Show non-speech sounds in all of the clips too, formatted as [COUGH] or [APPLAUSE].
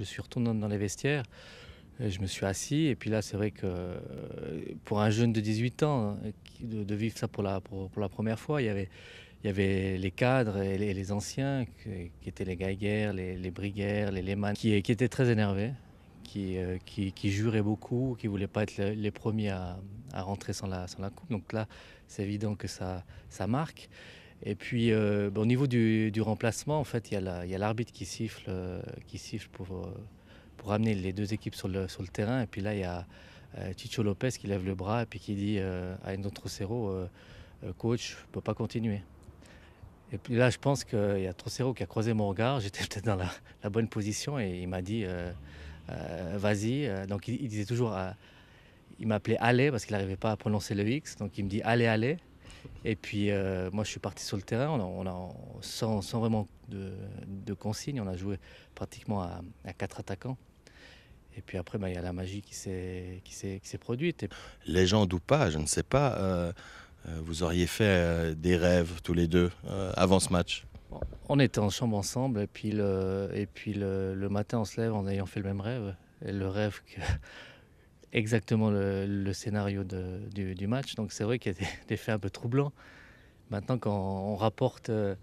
Je suis retourné dans les vestiaires, euh, je me suis assis, et puis là, c'est vrai que euh, pour un jeune de 18 ans, hein, de, vivre ça pour la, pour, la première fois, il y avait il y avait les cadres et les, anciens, qui étaient les gaillères, les, les les Lehmann qui, qui, étaient très énervés, qui, euh, qui, juraient beaucoup, qui ne voulaient pas être les premiers à, à rentrer sans la, sans la coupe. Donc là, c'est évident que ça, ça marque. Et puis euh, au niveau du, remplacement, en fait, il y a l'arbitre qui siffle, euh, qui siffle pour, euh, pour amener les deux équipes sur le, terrain. Et puis là, il y a Chicho Lopez qui lève le bras et puis qui dit à Endo Trocero, coach, je ne peux pas continuer. Et puis là, je pense qu'il y a Trocero qui a croisé mon regard. [LAUGHS] J'étais peut-être dans la, bonne position et il m'a dit, vas-y. Donc il, il, disait toujours, il m'appelait Allez parce qu'il n'arrivait pas à prononcer le X. Donc il me dit Allez, allez. Et puis, euh, moi, je suis parti sur le terrain. On sans, vraiment de, consignes, on a joué pratiquement à, quatre attaquants. Et puis après, bah, il y a la magie qui s'est produite. gens ou pas, je ne sais pas, euh, euh, vous auriez fait des rêves tous les deux avant ce match On était en chambre ensemble et puis, le, et puis le, matin, on se lève en ayant fait le même rêve. le rêve que exactement le, scénario du, match. Donc c'est vrai qu'il y a des, [LAUGHS] faits un peu troublants. Maintenant, quand on rapporte, euh,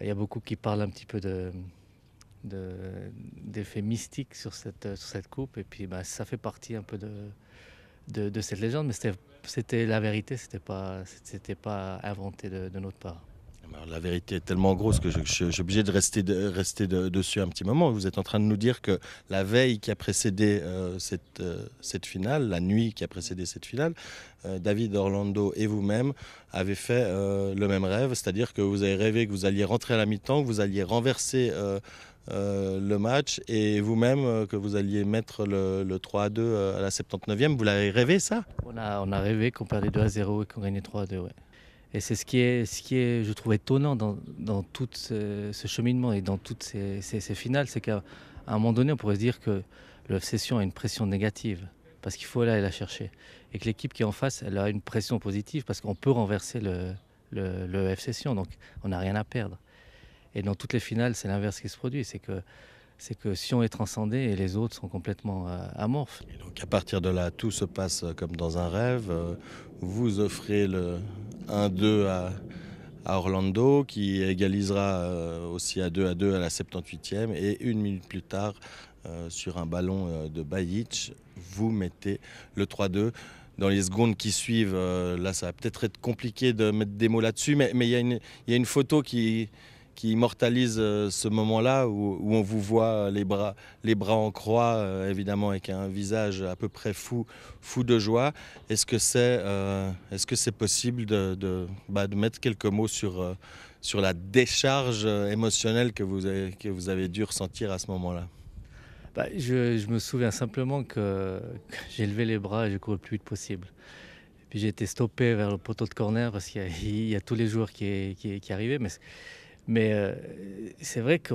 il y a beaucoup qui parlent un petit peu de d'effets mystiques sur cette, sur cette coupe et puis bah, ça fait partie un peu de, de, cette légende mais c'était la vérité c'était pas c'était pas inventé de notre part la vérité est tellement grosse que je, suis obligé de rester, de, rester dessus un petit moment. Vous êtes en train de nous dire que la veille qui a précédé euh, cette, euh, cette finale, la nuit qui a précédé cette finale, euh, David Orlando et vous-même avez fait le même rêve, c'est-à-dire que vous avez rêvé que vous alliez rentrer à la mi-temps, que vous alliez renverser le match et vous-même que vous alliez mettre le, 3 à 2 à la 79e. Vous l'avez rêvé ça on a, rêvé qu'on perdait 2 à 0 et qu'on gagnait 3 à 2, ouais. Et c'est ce qui est, ce qui est, je trouve, étonnant dans, tout ce, cheminement et dans toutes ces, finales, c'est qu'à un moment donné, on pourrait se dire que le session Sion a une pression négative parce qu'il faut aller la chercher. Et que l'équipe qui est en face, elle a une pression positive parce qu'on peut renverser le, le, le, Donc on n'a rien à perdre. Et dans toutes les finales, c'est l'inverse qui se produit. C'est que, c'est que Sion est transcendé et les autres sont complètement euh, amorphes. Et donc à partir de là, tout se passe comme dans un rêve. Euh, vous offrez le, 1-2 à, à, Orlando, qui égalisera euh, aussi à 2 à 2 à la 78e. Et une minute plus tard, euh, sur un ballon euh, de Bajic, vous mettez le 3-2 dans les secondes qui suivent, là, ça va peut-être être compliqué de mettre des mots là-dessus, mais il y, a une photo qui, qui immortalise euh, ce moment-là où, on vous voit euh, les bras, les bras en croix, euh, évidemment, avec un visage à peu près fou, fou de joie. Est-ce que c'est est -ce c'est possible de, bah, de, mettre quelques mots sur, sur la décharge émotionnelle que vous avez, que vous avez dû ressentir à ce moment-là bah, je, me souviens simplement que, j'ai levé les bras et j'ai couru le plus vite possible. puis j'ai été stoppé vers le poteau de corner parce qu'il y, a tous les jours qui qui, Mais mais euh, c'est vrai que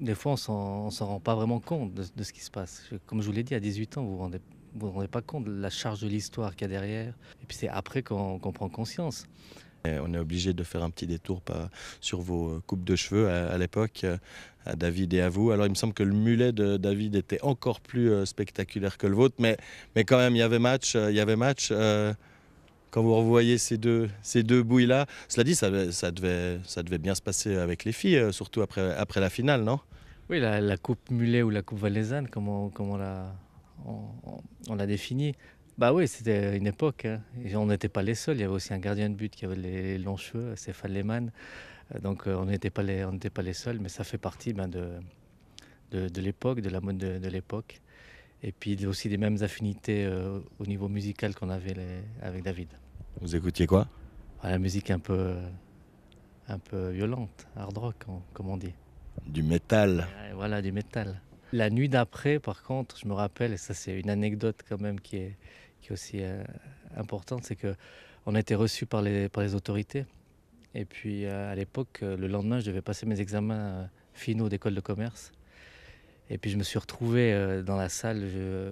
des fois, on ne s'en rend pas vraiment compte de, ce qui se passe. Comme je vous l'ai dit, à 18 ans, vous ne vous rendez, pas compte de la charge de l'histoire qu'il y a derrière. Et puis c'est après qu'on prend conscience. on est obligé de faire un petit détour sur vos euh, coupes de cheveux à, l'époque, euh, à David et à vous. Alors il me semble que le mulet de David était encore plus spectaculaire que le vôtre, mais, mais quand même, il y avait match. Il y avait match quand vous revoyez ces deux, ces deux bouilles-là. Cela dit, ça, devait, ça devait bien se passer avec les filles, euh, surtout après, après la finale, non Oui, la, Coupe Mulet ou la Coupe Valaisanne, comme on, on l'a on, définie. Bah oui, c'était une époque. Hein. on n'était pas les seuls. Il y avait aussi un gardien de but qui avait les longs cheveux, Stéphane Lehmann. Euh, donc euh, on n'était pas, les, on pas les seuls, mais ça fait partie ben, de, de, l'époque, de la mode de l'époque et puis aussi des mêmes affinités euh, au niveau musical qu'on avait les, avec David. Vous écoutiez quoi ah, La musique un peu, un peu violente, hard rock, comme on dit. Du métal. voilà, du métal. La nuit d'après, par contre, je me rappelle, et ça c'est une anecdote quand même qui est, qui aussi euh, importante, c'est qu'on a été reçus par les, par les autorités. Et puis euh, à l'époque, le lendemain, je devais passer mes examens finaux d'école de commerce. Et puis je me suis retrouvé euh, dans la salle euh,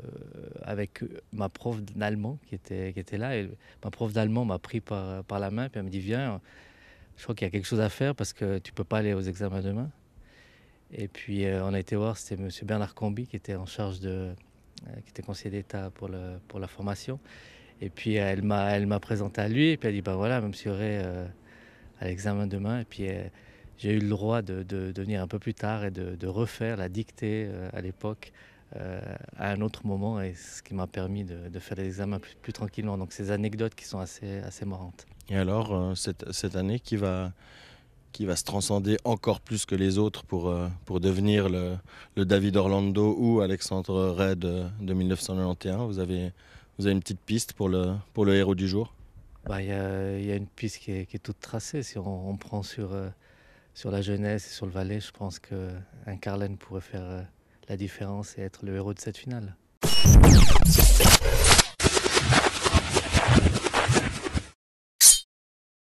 avec euh, ma prof d'allemand qui était, qui était là. Et ma prof d'allemand m'a pris par, la main, puis elle me dit Viens, je crois qu'il y a quelque chose à faire parce que tu ne peux pas aller aux examens demain. Et puis on a été voir, c'était M. Bernard Combi qui était en charge de. qui était conseiller d'État pour, le, pour la formation. Et puis elle m'a, elle m'a présenté à lui, et puis elle a dit Ben bah voilà, M. Ray euh, à l'examen demain. Et puis j'ai eu le droit de, venir un peu plus tard et de, refaire la dictée euh, à l'époque euh, à un autre moment et ce qui m'a permis de, faire les examens plus, tranquillement. Donc ces anecdotes qui sont assez, assez marrantes. Et alors euh, cette, cette, année qui va, qui va se transcender encore plus que les autres pour, pour devenir le, David Orlando ou Alexandre Ray de, 1991, vous avez, vous avez une petite piste pour le, pour le héros du jour bah, Il bah, y, y, a une piste qui est, toute tracée si on, on prend sur sur la jeunesse et sur le Valais, je pense qu'un Carlen pourrait faire euh, la différence et être le héros de cette finale.